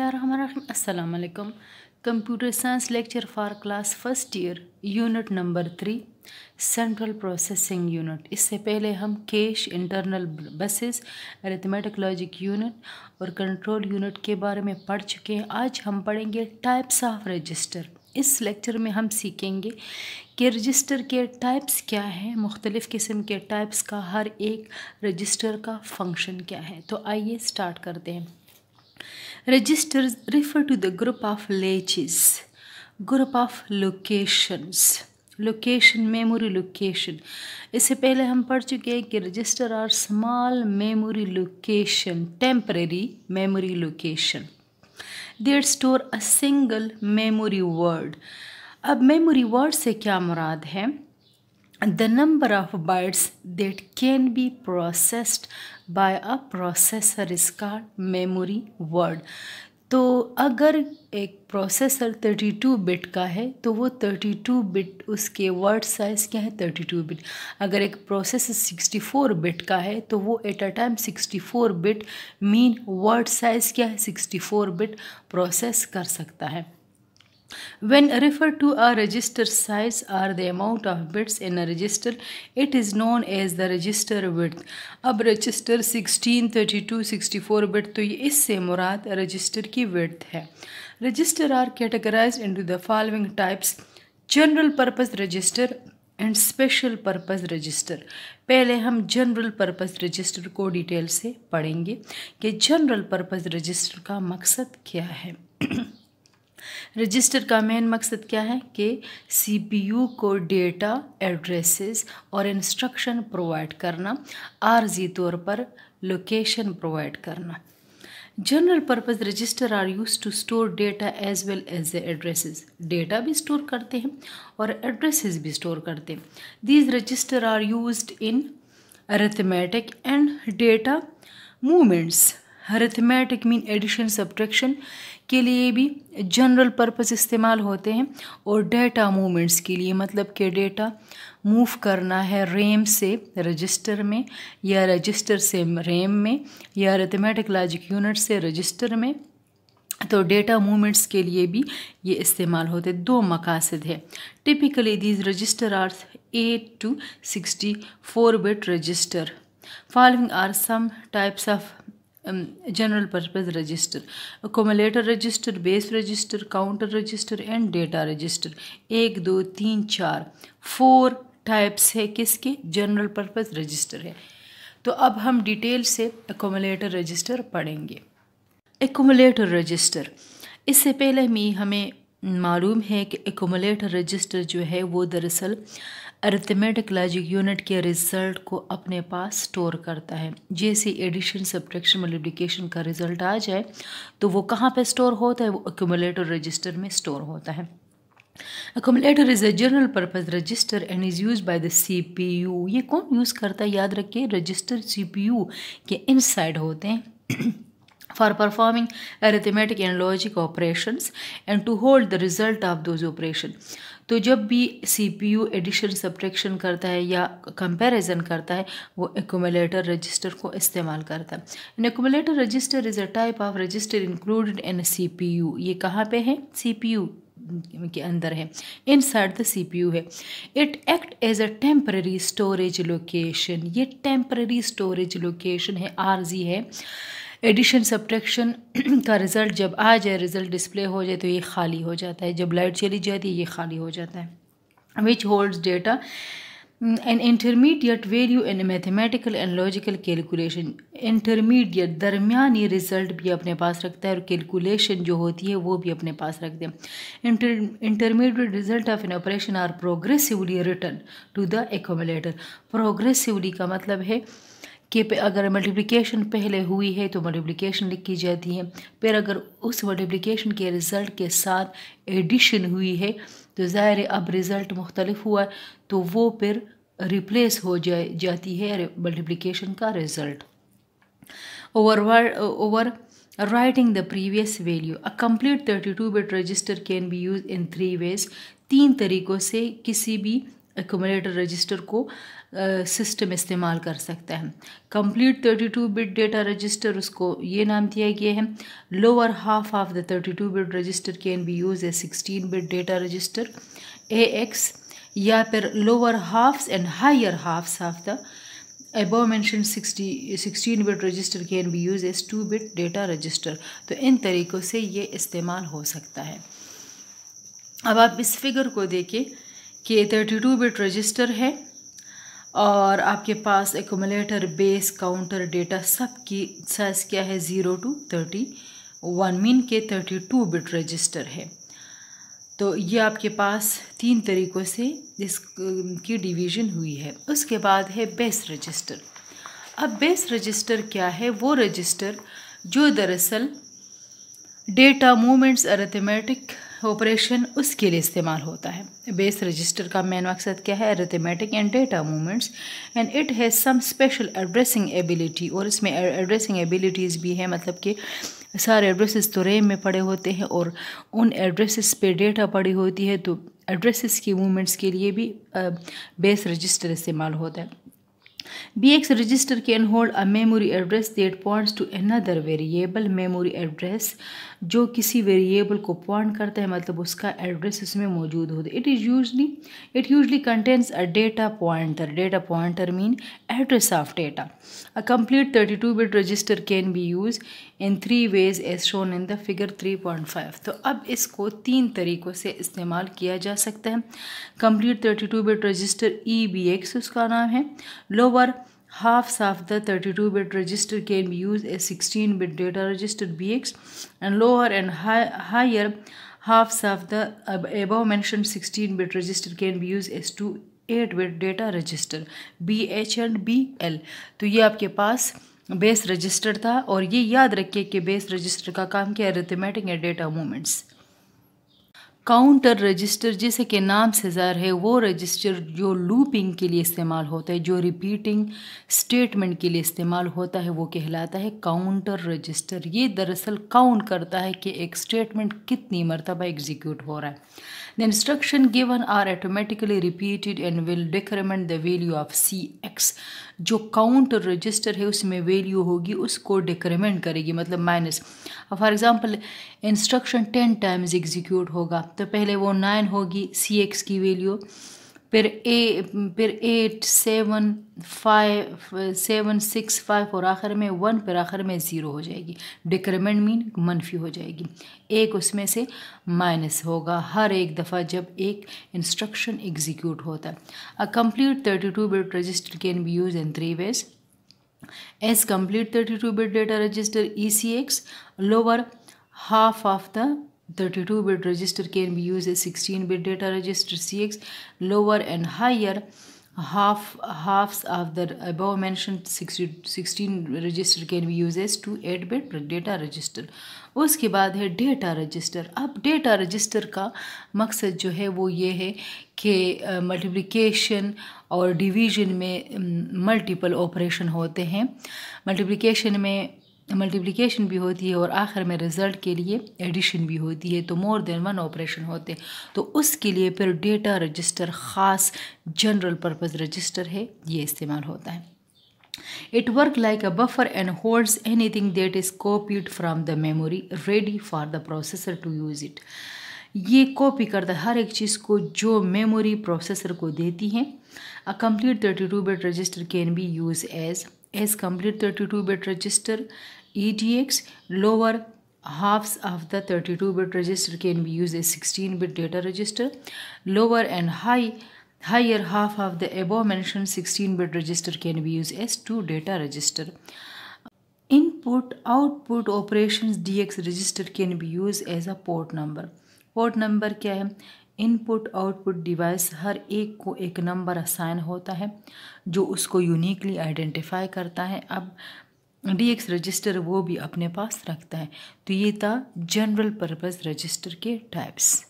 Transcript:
बसमिलकुम computer science lecture for class first year unit number three central processing unit इससे पहले हम cache internal buses arithmetic logic unit और control unit के बारे में पढ़ चुके हैं आज हम पढ़ेंगे टाइप्स ऑफ रजिस्टर इस लेक्चर में हम सीखेंगे कि रजिस्टर के टाइप्स क्या हैं मुख्तलिफ़ किस्म के टाइप्स का हर एक रजिस्टर का फंक्शन क्या है तो आइए स्टार्ट करते हैं Registers refer to the group of ledges, group of locations. Location memory location इससे पहले हम पढ़ चुके हैं कि register are small memory location temporary memory location there store a single memory word अब मेमोरी वर्ड से क्या मुराद है the number of bytes that can be processed by a processor is called memory word तो अगर एक processor 32 bit का है तो वो 32 बिट उसके वर्ड साइज़ क्या है 32 बिट अगर एक प्रोसेसर 64 बिट का है तो वो at a time 64 bit mean word size क्या है 64 बिट प्रोसेस कर सकता है When referred to a register size or the amount of bits in a register, it is known as the register width. अब register 16, 32, 64 bit तो ये इससे मुराद register की width है Register are categorized into the following types. General purpose register and special purpose register पहले हम general purpose register को डिटेल से पढ़ेंगे कि जनरल पर्पस रजिस्टर का मकसद क्या है रजिस्टर का मेन मकसद क्या है कि सीपीयू को डेटा एड्रेसेस और इंस्ट्रक्शन प्रोवाइड करना आर्जी तौर पर लोकेशन प्रोवाइड करना general purpose register are use to store data as well as the addresses data भी स्टोर करते हैं और एड्रेसेस भी स्टोर करते हैं these register are use in arithmetic and data movements arithmetic mean addition subtraction के लिए भी जनरल पर्पज़ इस्तेमाल होते हैं और डेटा मूवमेंट्स के लिए मतलब कि डेटा मूव करना है रेम से रजिस्टर में या रजिस्टर से रेम में या अरिथमेटिक लॉजिक यूनिट से रजिस्टर में तो डेटा मूवमेंट्स के लिए भी ये इस्तेमाल होते दो मकासद है typically these register are eight to sixty four bit register following are some types of general um, purpose register accumulator register base register counter register and data register एक दो तीन चार फोर टाइप्स है किसके जनरल पर्पज रजिस्टर है तो अब हम डिटेल से एकोमोलेटर रजिस्टर पढ़ेंगे एकोमोलेटर रजिस्टर इससे पहले भी हमें मालूम है कि एकोमोलेटर रजिस्टर जो है वो दरअसल अरिथमेटिक लॉजिक यूनिट के रिजल्ट को अपने पास स्टोर करता है जैसे एडिशन सब्ट्रैक्शन मल्टीप्लिकेशन का रिजल्ट आ जाए तो वो कहाँ पे स्टोर होता है वो एक्यूमुलेटर रजिस्टर में स्टोर होता है accumulator is a general purpose register and is use by the C P U ये कौन यूज़ करता है याद रखिए रजिस्टर सी पी यू के इन साइड होते हैं for performing arithmetic and logic operation and to hold the result of those operation तो जब भी सीपीयू एडिशन सब्ट्रैक्शन करता है या कंपैरिजन करता है वो एकोमलेटर रजिस्टर को इस्तेमाल करता है an accumulator register is a type of register included in CPU ये कहाँ पे है सीपीयू के अंदर है inside the C P U है it act as a temporary storage location ये टेम्पररी स्टोरेज लोकेशन है जी है एडिशन सब्ट्रैक्शन का रिज़ल्ट जब आ जाए रिज़ल्ट डिस्प्ले हो जाए तो ये खाली हो जाता है जब लाइट चली जाती है ये खाली हो जाता है which holds data an intermediate value in mathematical and logical calculation intermediate दरमिया रिज़ल्ट भी अपने पास रखता है और कैलकुलेशन जो होती है वो भी अपने पास रखते हैं intermediate result of an operation are progressively return to the accumulator progressively का मतलब है कि अगर मल्टीप्लिकेशन पहले हुई है तो मल्टीप्लिकेशन लिखी जाती है फिर अगर उस मल्टीप्लिकेशन के रिज़ल्ट के साथ एडिशन हुई है तो ज़ाहिर अब रिज़ल्ट मुख्तलफ हुआ तो वो फिर रिप्लेस हो जाए जाती है मल्टीप्लिकेशन का result over over the previous previous a complete thirty 32 bit register can be use in three ways तीन तरीक़ों से किसी भी एकोमोडेटर रजिस्टर को सिस्टम इस्तेमाल कर सकता है कंप्लीट 32 बिट डेटा रजिस्टर उसको ये नाम दिया गया है lower half of the 32 bit register can be use A 16 bit data register A X या फिर lower halfs and higher halfs of the above mention sixty 16 register can be use used to 2 data register तो इन तरीक़ों से ये इस्तेमाल हो सकता है अब आप इस फिगर को देखें कि थर्टी टू बिट रजिस्टर है और आपके पास एकोमलेटर बेस काउंटर डेटा सब की साइज क्या है zero to thirty one mean के थर्टी टू बिट रजिस्टर है तो ये आपके पास तीन तरीक़ों से इस की डिवीज़न हुई है उसके बाद है बेस रजिस्टर अब बेस रजिस्टर क्या है वो रजिस्टर जो दरअसल डेटा मूवमेंट्स अरेथमेटिक ऑपरेशन उसके लिए इस्तेमाल होता है बेस रजिस्टर का मेन मकसद क्या है arithmetic and data movements and it has some special addressing ability और इसमें एड्रेसिंग एबिलिटीज़ भी है मतलब कि सारे एड्रेसेस तो रेम में पड़े होते हैं और उन एड्रेसेस पे डेटा पड़ी होती है तो एड्रेसेस की मूवमेंट्स के लिए भी बेस रजिस्टर इस्तेमाल होता है BX register can hold a memory address that points to another variable memory address जो किसी वेरिएबल को पॉइंट करता है मतलब उसका एड्रेस उसमें मौजूद होता है it is usually it usually contains a data pointer data pointer mean address of data a complete 32 bit register can be use in three ways as shown in the figure three point five तो अब इसको तीन तरीकों से इस्तेमाल किया जा सकता है complete two bit register E B X उसका नाम है lower half of the thirty two bit register can be use A 16 bit data register B X and lower and higher half of the above mention 16 bit register can be use as two eight bit data register B H and B L तो ये आपके पास base register था और ये याद रखिए कि base register का काम क्या रिथमेटिक या डेटा मूवमेंट्स काउंटर रजिस्टर जैसे कि नाम से ज़ाहिर है वो रजिस्टर जो लूपिंग के लिए इस्तेमाल होता है जो रिपीटिंग स्टेटमेंट के लिए इस्तेमाल होता है वो कहलाता है काउंटर रजिस्टर ये दरअसल काउंट करता है कि एक स्टेटमेंट कितनी मरतबा एग्जीक्यूट हो रहा है The instruction given are automatically repeated and will decrement the value of C X जो काउंटर रजिस्टर है उसमें वैल्यू होगी उसको डिक्रीमेंट करेगी मतलब minus for example instruction ten times execute होगा तो पहले वो नाइन होगी सी एक्स की वैल्यू फिर ए फिर eight seven five seven six five और आखिर में वन फिर आखिर में ज़ीरो हो जाएगी डिक्रमेंट मीन मनफी हो जाएगी एक उसमें से माइनस होगा हर एक दफ़ा जब एक इंस्ट्रक्शन एग्जीक्यूट होता है a complete thirty two bit register can be use in three ways as complete thirty two bit data register E C X lower half of the 32-bit register can be used as 16-bit data register CX lower and higher half halves of the above mentioned 16 register can be used as 2 8-bit data register उसके बाद है data register अब data register का मकसद जो है वो ये है कि मल्टीप्लिकेशन और डिवीजन में मल्टीपल ऑपरेशन होते हैं मल्टीप्लिकेशन में मल्टीप्लिकेशन भी होती है और आखिर में रिज़ल्ट के लिए एडिशन भी होती है तो मोर देन वन ऑपरेशन होते हैं तो उसके लिए फिर डेटा रजिस्टर ख़ास जनरल पर्पज़ रजिस्टर है ये इस्तेमाल होता है it work like a buffer and holds anything that is copied from the memory ready for the processor to use it ये कॉपी करता है हर एक चीज़ को जो मेमोरी प्रोसेसर को देती है a complete thirty two bit register can be use as as complete 32-bit register EDX. Lower halves of the 32-bit register can be used as 16-bit data register. Lower and high higher half of the above mentioned 16-bit register can be used as two data register. Input output operations DX register can be used as a port number. Port number क्या है input output device हर एक को एक number assign होता है जो उसको uniquely identify करता है अब डी एक्स रजिस्टर वो भी अपने पास रखता है तो ये था जनरल पर्पज़ रजिस्टर के टाइप्स